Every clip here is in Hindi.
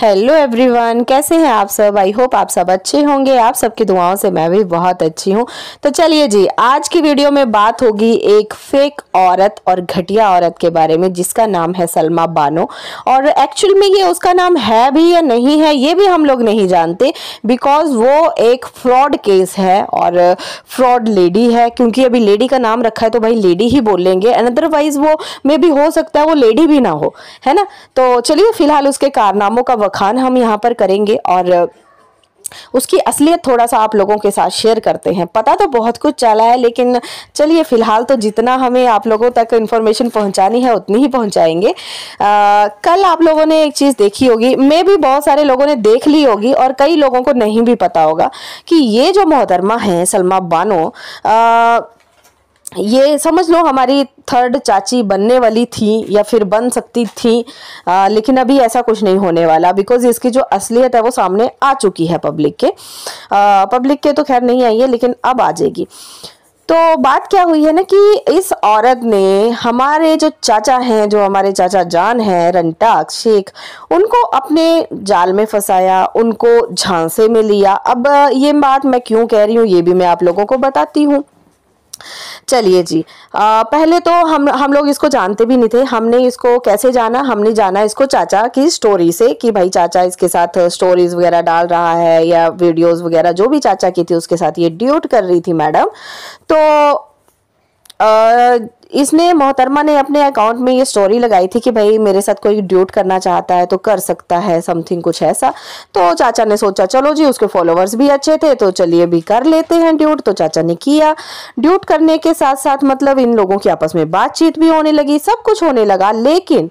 हेलो एवरीवन कैसे हैं आप सब आई होप आप सब अच्छे होंगे आप सबकी दुआओं से मैं भी बहुत अच्छी हूं तो चलिए जी आज की वीडियो में बात होगी एक फेक औरत और घटिया औरत के बारे में जिसका नाम है सलमा बानो और एक्चुअल में ये उसका नाम है भी या नहीं है ये भी हम लोग नहीं जानते बिकॉज वो एक फ्रॉड केस है और फ्रॉड लेडी है क्योंकि अभी लेडी का नाम रखा है तो भाई लेडी ही बोलेंगे एंड अदरवाइज वो मे भी हो सकता है वो लेडी भी ना हो है ना तो चलिए फिलहाल उसके कारनामों का बखान हम यहाँ पर करेंगे और उसकी असलियत थोड़ा सा आप लोगों के साथ शेयर करते हैं पता तो बहुत कुछ चला है लेकिन चलिए फिलहाल तो जितना हमें आप लोगों तक इन्फॉर्मेशन पहुंचानी है उतनी ही पहुंचाएंगे आ, कल आप लोगों ने एक चीज़ देखी होगी मे भी बहुत सारे लोगों ने देख ली होगी और कई लोगों को नहीं भी पता होगा कि ये जो मोहतरमा हैं सलमा बानो आ, ये समझ लो हमारी थर्ड चाची बनने वाली थी या फिर बन सकती थी आ, लेकिन अभी ऐसा कुछ नहीं होने वाला बिकॉज इसकी जो असलियत है वो सामने आ चुकी है पब्लिक के आ, पब्लिक के तो खैर नहीं आई है लेकिन अब आ जाएगी तो बात क्या हुई है ना कि इस औरत ने हमारे जो चाचा हैं जो हमारे चाचा जान हैं रंटा शेख उनको अपने जाल में फंसाया उनको झांसे में लिया अब ये बात मैं क्यों कह रही हूँ ये भी मैं आप लोगों को बताती हूँ चलिए जी आ, पहले तो हम हम लोग इसको जानते भी नहीं थे हमने इसको कैसे जाना हमने जाना इसको चाचा की स्टोरी से कि भाई चाचा इसके साथ स्टोरीज वगैरह डाल रहा है या वीडियोस वगैरह जो भी चाचा की थी उसके साथ ये ड्यूट कर रही थी मैडम तो इसने मोहतरमा ने अपने अकाउंट में ये स्टोरी लगाई थी कि भाई मेरे साथ कोई ड्यूट करना चाहता है तो कर सकता है समथिंग कुछ ऐसा तो चाचा ने सोचा चलो जी उसके फॉलोअर्स भी अच्छे थे तो चलिए भी कर लेते हैं ड्यूट तो चाचा ने किया ड्यूट करने के साथ साथ मतलब इन लोगों की आपस में बातचीत भी होने लगी सब कुछ होने लगा लेकिन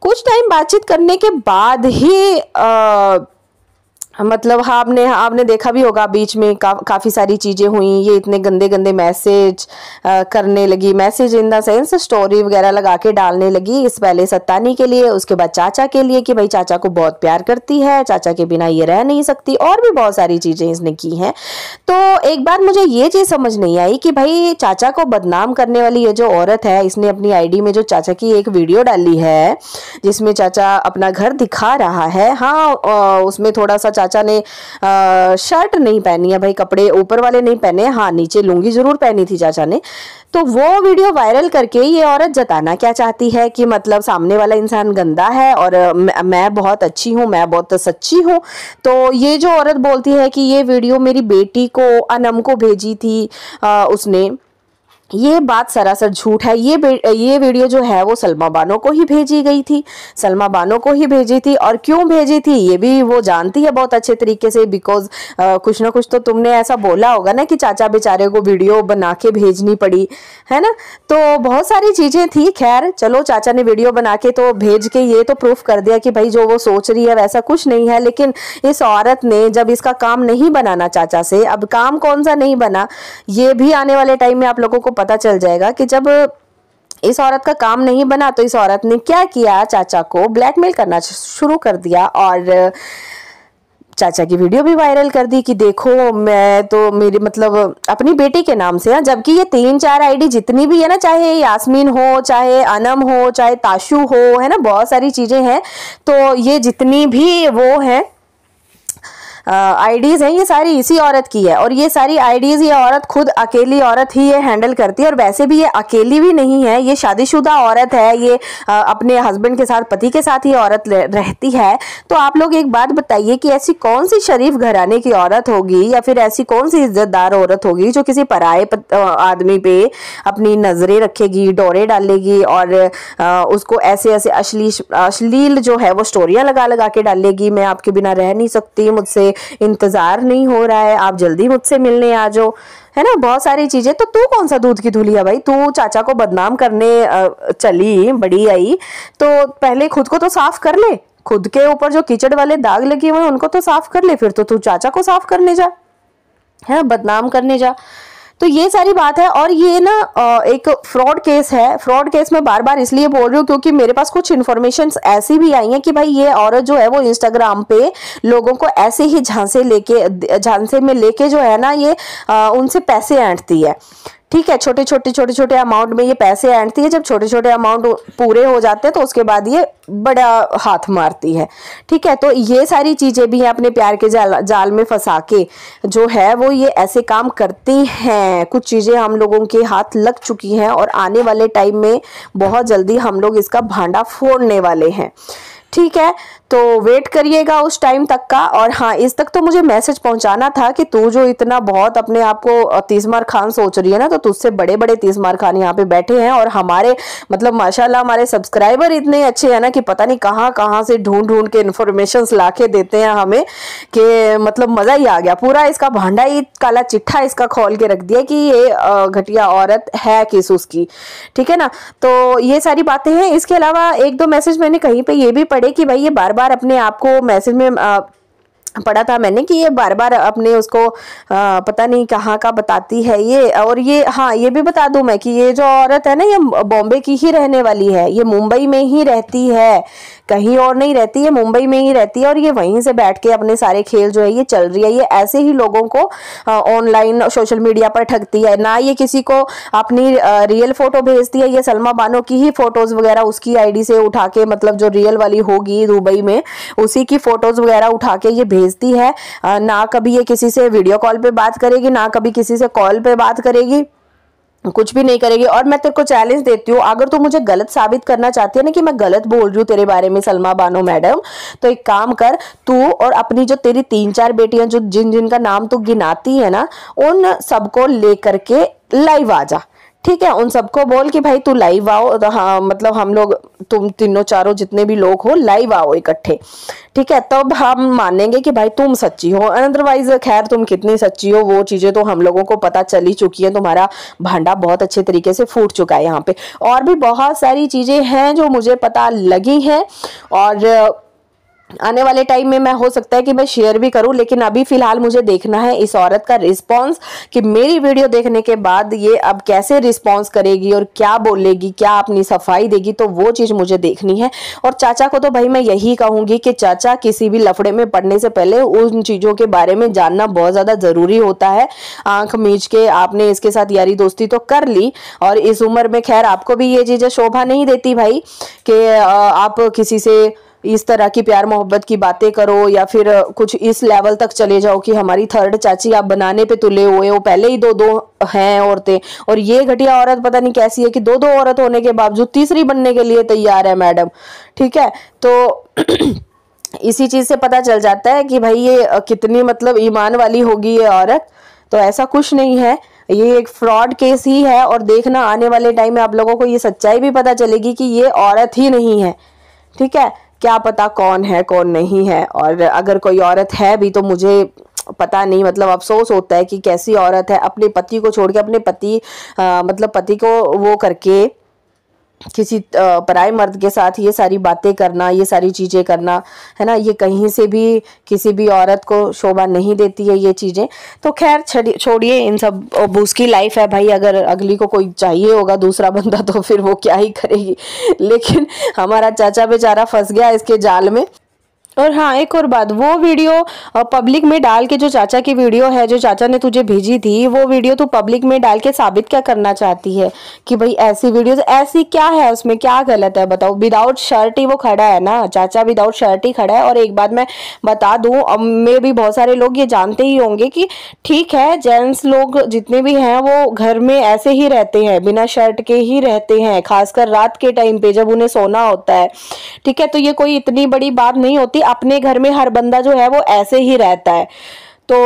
कुछ टाइम बातचीत करने के बाद ही आ, मतलब हाँ आपने आपने देखा भी होगा बीच में का, काफ़ी सारी चीज़ें हुई ये इतने गंदे गंदे मैसेज आ, करने लगी message in the sense story वगैरह लगा के डालने लगी इस पहले सत्तानी के लिए उसके बाद चाचा के लिए कि भाई चाचा को बहुत प्यार करती है चाचा के बिना ये रह नहीं सकती और भी बहुत सारी चीज़ें इसने की हैं तो एक बार मुझे ये चीज़ समझ नहीं आई कि भाई चाचा को बदनाम करने वाली ये जो औरत है इसने अपनी आई में जो चाचा की एक वीडियो डाली है जिसमें चाचा अपना घर दिखा रहा है हाँ उसमें थोड़ा सा चाचा ने आ, शर्ट नहीं पहनी है भाई कपड़े ऊपर वाले नहीं पहने हाँ नीचे लूंगी जरूर पहनी थी चाचा ने तो वो वीडियो वायरल करके ये औरत जताना क्या चाहती है कि मतलब सामने वाला इंसान गंदा है और मैं बहुत अच्छी हूँ मैं बहुत सच्ची हूँ तो ये जो औरत बोलती है कि ये वीडियो मेरी बेटी को अनम को भेजी थी आ, उसने ये बात सरासर झूठ है ये ये वीडियो जो है वो सलमा बानो को ही भेजी गई थी सलमा बानो को ही भेजी थी और क्यों भेजी थी ये भी वो जानती है बहुत अच्छे तरीके से बिकॉज कुछ ना कुछ तो तुमने ऐसा बोला होगा ना कि चाचा बेचारे को वीडियो बना के भेजनी पड़ी है ना तो बहुत सारी चीज़ें थी खैर चलो चाचा ने वीडियो बना के तो भेज के ये तो प्रूफ कर दिया कि भाई जो वो सोच रही है वैसा कुछ नहीं है लेकिन इस औरत ने जब इसका काम नहीं बनाना चाचा से अब काम कौन सा नहीं बना ये भी आने वाले टाइम में आप लोगों को पता चल जाएगा कि जब इस औरत का काम नहीं बना तो इस औरत ने क्या किया चाचा को ब्लैकमेल करना शुरू कर दिया और चाचा की वीडियो भी वायरल कर दी कि देखो मैं तो मेरी मतलब अपनी बेटी के नाम से ना हाँ, जबकि ये तीन चार आईडी जितनी भी है ना चाहे यास्मीन हो चाहे अनम हो चाहे ताशू हो है ना बहुत सारी चीज़ें हैं तो ये जितनी भी वो हैं आईडीज़ हैं ये सारी इसी औरत की है और ये सारी आईडीज़ ये औरत खुद अकेली औरत ही ये हैंडल करती है और वैसे भी ये अकेली भी नहीं है ये शादीशुदा औरत है ये आ, अपने हस्बैंड के साथ पति के साथ ये औरत रहती है तो आप लोग एक बात बताइए कि ऐसी कौन सी शरीफ घराने की औरत होगी या फिर ऐसी कौन सी इज्जतदार औरत होगी जो किसी पराए आदमी पे अपनी नज़रें रखेगी डोरे डालेगी और आ, उसको ऐसे ऐसे अश्लील अश्लील जो है वो स्टोरियाँ लगा लगा के डालेगी मैं आपके बिना रह नहीं सकती मुझसे इंतज़ार नहीं हो रहा है आप जल्दी मुझसे मिलने आ जाओ है ना बहुत सारी चीज़ें तो तू कौन सा दूध की धूलिया भाई तू चाचा को बदनाम करने चली बड़ी आई तो पहले खुद को तो साफ कर ले खुद के ऊपर जो कीचड़ वाले दाग लगे हुए उनको तो साफ कर ले फिर तो तू चाचा को साफ करने जा है ना बदनाम करने जा तो ये सारी बात है और ये ना एक फ्रॉड केस है फ्रॉड केस में बार बार इसलिए बोल रही हूँ क्योंकि मेरे पास कुछ इन्फॉर्मेशन ऐसी भी आई हैं कि भाई ये औरत जो है वो इंस्टाग्राम पे लोगों को ऐसे ही झांसे लेके झांसे में लेके जो है ना ये उनसे पैसे ऐंठती है ठीक है छोटे छोटे छोटे छोटे अमाउंट में ये पैसे ऐंठती है जब छोटे छोटे अमाउंट पूरे हो जाते हैं तो उसके बाद ये बड़ा हाथ मारती है ठीक है तो ये सारी चीज़ें भी हैं अपने प्यार के जाल जाल में फंसा के जो है वो ये ऐसे काम करती हैं कुछ चीज़ें हम लोगों के हाथ लग चुकी हैं और आने वाले टाइम में बहुत जल्दी हम लोग इसका भांडा फोड़ने वाले हैं ठीक है तो वेट करिएगा उस टाइम तक का और हाँ इस तक तो मुझे मैसेज पहुंचाना था कि तू जो इतना बहुत अपने आप को तीसमार खान सोच रही है ना तो तुझसे बड़े बड़े तीसमार खान यहाँ पे बैठे हैं और हमारे मतलब माशाल्लाह हमारे सब्सक्राइबर इतने अच्छे हैं ना कि पता नहीं कहाँ कहाँ से ढूंढ ढूंढ के इन्फॉर्मेशन ला के देते हैं हमें कि मतलब मज़ा ही आ गया पूरा इसका भांडा ही काला चिट्ठा इसका खोल के रख दिया कि ये घटिया औरत है किस उसकी ठीक है ना तो ये सारी बातें हैं इसके अलावा एक दो मैसेज मैंने कहीं पर यह भी पढ़े कि भाई ये बार बार अपने आप को मैसेज में आ, पढ़ा था मैंने कि ये बार बार अपने उसको आ, पता नहीं कहाँ का बताती है ये और ये हाँ ये भी बता दूँ मैं कि ये जो औरत है ना ये बॉम्बे की ही रहने वाली है ये मुंबई में ही रहती है कहीं और नहीं रहती है मुंबई में ही रहती है और ये वहीं से बैठ के अपने सारे खेल जो है ये चल रही है ये ऐसे ही लोगों को ऑनलाइन सोशल मीडिया पर ठगती है ना ये किसी को अपनी रियल फोटो भेजती है ये सलमा बानो की ही फोटोज वगैरह उसकी आईडी से उठा के मतलब जो रियल वाली होगी दुबई में उसी की फोटोज वगैरह उठा के ये भेजती है ना कभी ये किसी से वीडियो कॉल पे बात करेगी ना कभी किसी से कॉल पे बात करेगी कुछ भी नहीं करेगी और मैं तेरे को चैलेंज देती हूँ अगर तू मुझे गलत साबित करना चाहती है ना कि मैं गलत बोल रही हूँ तेरे बारे में सलमा बानो मैडम तो एक काम कर तू और अपनी जो तेरी तीन चार बेटियां जो जिन जिनका नाम तू गिनाती है ना उन सबको लेकर के लाइव आ जा ठीक है उन सबको बोल कि भाई तू लाइव आओ तो हाँ मतलब हम लोग तुम तीनों चारों जितने भी लोग हो लाइव आओ इकट्ठे ठीक है तब हम मानेंगे कि भाई तुम सच्ची हो अदरवाइज खैर तुम कितनी सच्ची हो वो चीज़ें तो हम लोगों को पता चल ही चुकी है तुम्हारा भांडा बहुत अच्छे तरीके से फूट चुका है यहाँ पे और भी बहुत सारी चीज़ें हैं जो मुझे पता लगी हैं और आने वाले टाइम में मैं हो सकता है कि मैं शेयर भी करूं लेकिन अभी फिलहाल मुझे देखना है इस औरत का रिस्पांस कि मेरी वीडियो देखने के बाद ये अब कैसे रिस्पांस करेगी और क्या बोलेगी क्या अपनी सफाई देगी तो वो चीज़ मुझे देखनी है और चाचा को तो भाई मैं यही कहूँगी कि चाचा किसी भी लफड़े में पड़ने से पहले उन चीज़ों के बारे में जानना बहुत ज़्यादा ज़रूरी होता है आँख मीच के आपने इसके साथ यारी दोस्ती तो कर ली और इस उम्र में खैर आपको भी ये चीज़ें शोभा नहीं देती भाई कि आप किसी से इस तरह की प्यार मोहब्बत की बातें करो या फिर कुछ इस लेवल तक चले जाओ कि हमारी थर्ड चाची आप बनाने पे तुले हुए हो पहले ही दो दो हैं औरतें और ये घटिया औरत पता नहीं कैसी है कि दो दो औरत होने के बावजूद तीसरी बनने के लिए तैयार है मैडम ठीक है तो इसी चीज से पता चल जाता है कि भाई ये कितनी मतलब ईमान वाली होगी ये औरत तो ऐसा कुछ नहीं है ये एक फ्रॉड केस ही है और देखना आने वाले टाइम में आप लोगों को ये सच्चाई भी पता चलेगी कि ये औरत ही नहीं है ठीक है क्या पता कौन है कौन नहीं है और अगर कोई औरत है भी तो मुझे पता नहीं मतलब अफसोस होता है कि कैसी औरत है अपने पति को छोड़ के अपने पति मतलब पति को वो करके किसी पराए मर्द के साथ ये सारी बातें करना ये सारी चीज़ें करना है ना ये कहीं से भी किसी भी औरत को शोभा नहीं देती है ये चीज़ें तो खैर छोड़िए इन सब उसकी लाइफ है भाई अगर अगली को कोई चाहिए होगा दूसरा बंदा तो फिर वो क्या ही करेगी लेकिन हमारा चाचा बेचारा फंस गया इसके जाल में और हाँ एक और बात वो वीडियो पब्लिक में डाल के जो चाचा की वीडियो है जो चाचा ने तुझे भेजी थी वो वीडियो तू पब्लिक में डाल के साबित क्या करना चाहती है कि भाई ऐसी वीडियो ऐसी क्या है उसमें क्या गलत है बताओ विदाउट शर्ट ही वो खड़ा है ना चाचा विदाउट शर्ट ही खड़ा है और एक बात मैं बता दूँ मैं भी बहुत सारे लोग ये जानते ही होंगे कि ठीक है जेंट्स लोग जितने भी हैं वो घर में ऐसे ही रहते हैं बिना शर्ट के ही रहते हैं खासकर रात के टाइम पे जब उन्हें सोना होता है ठीक है तो ये कोई इतनी बड़ी बात नहीं होती अपने घर में हर बंदा जो है वो ऐसे ही रहता है तो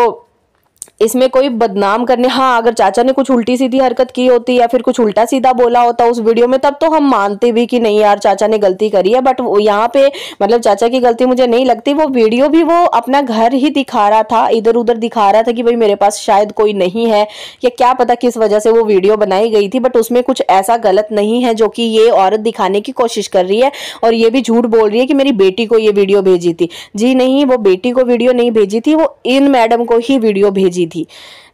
इसमें कोई बदनाम करने हाँ अगर चाचा ने कुछ उल्टी सीधी हरकत की होती या फिर कुछ उल्टा सीधा बोला होता उस वीडियो में तब तो हम मानते भी कि नहीं यार चाचा ने गलती करी है बट यहाँ पे मतलब चाचा की गलती मुझे नहीं लगती वो वीडियो भी वो अपना घर ही दिखा रहा था इधर उधर दिखा रहा था कि भाई मेरे पास शायद कोई नहीं है या क्या पता किस वजह से वो वीडियो बनाई गई थी बट उसमें कुछ ऐसा गलत नहीं है जो कि ये औरत दिखाने की कोशिश कर रही है और ये भी झूठ बोल रही है कि मेरी बेटी को ये वीडियो भेजी थी जी नहीं वो बेटी को वीडियो नहीं भेजी थी वो इन मैडम को ही वीडियो भेजी थी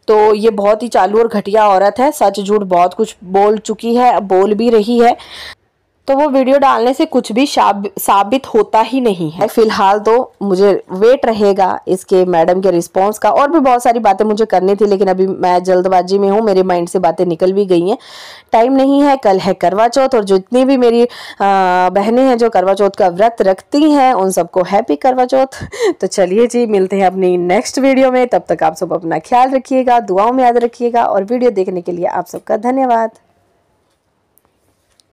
तो ये बहुत ही चालू और घटिया औरत है सच झूठ बहुत कुछ बोल चुकी है बोल भी रही है तो वो वीडियो डालने से कुछ भी साबित होता ही नहीं है फिलहाल तो मुझे वेट रहेगा इसके मैडम के रिस्पॉन्स का और भी बहुत सारी बातें मुझे करनी थी लेकिन अभी मैं जल्दबाजी में हूँ मेरे माइंड से बातें निकल भी गई हैं टाइम नहीं है कल है करवा चौथ और जितनी भी मेरी बहनें हैं जो करवा चौथ का व्रत रखती हैं उन सबको हैप्पी करवा चौथ तो चलिए जी मिलते हैं अपनी नेक्स्ट वीडियो में तब तक आप सब अपना ख्याल रखिएगा दुआओं में याद रखिएगा और वीडियो देखने के लिए आप सबका धन्यवाद